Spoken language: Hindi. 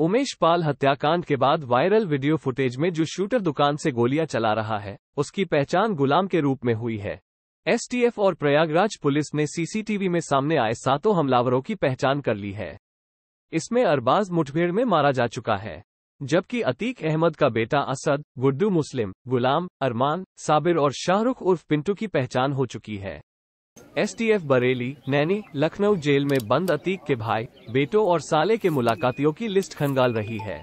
उमेश पाल हत्याकांड के बाद वायरल वीडियो फुटेज में जो शूटर दुकान से गोलियां चला रहा है उसकी पहचान गुलाम के रूप में हुई है एसटीएफ और प्रयागराज पुलिस ने सीसीटीवी में सामने आए सातों हमलावरों की पहचान कर ली है इसमें अरबाज मुठभेड़ में मारा जा चुका है जबकि अतीक अहमद का बेटा असद गुड्डू मुस्लिम गुलाम अरमान साबिर और शाहरुख उर्फ पिंटू की पहचान हो चुकी है एसटीएफ बरेली नैनी लखनऊ जेल में बंद अतीक के भाई बेटों और साले के मुलाकातियों की लिस्ट खंगाल रही है